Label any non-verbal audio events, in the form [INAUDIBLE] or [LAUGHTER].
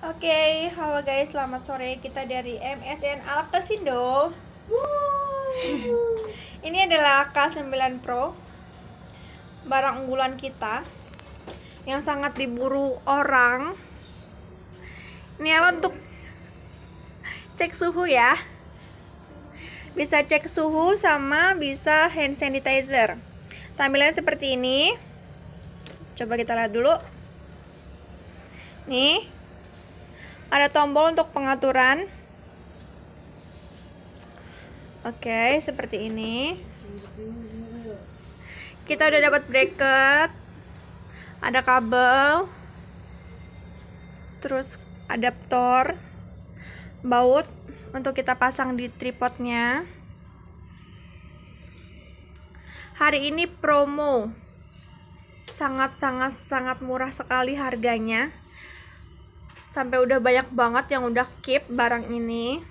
Oke, okay, halo guys, selamat sore. Kita dari MSN Alkesindo. [LAUGHS] Ini adalah K9 Pro. Barang unggulan kita yang sangat diburu orang. Ini alat untuk cek suhu ya. Bisa cek suhu sama bisa hand sanitizer. Tampilannya seperti ini. Coba kita lihat dulu. Nih, ada tombol untuk pengaturan oke okay, seperti ini kita udah dapat bracket ada kabel terus adaptor baut untuk kita pasang di tripodnya hari ini promo sangat sangat sangat murah sekali harganya sampai udah banyak banget yang udah keep barang ini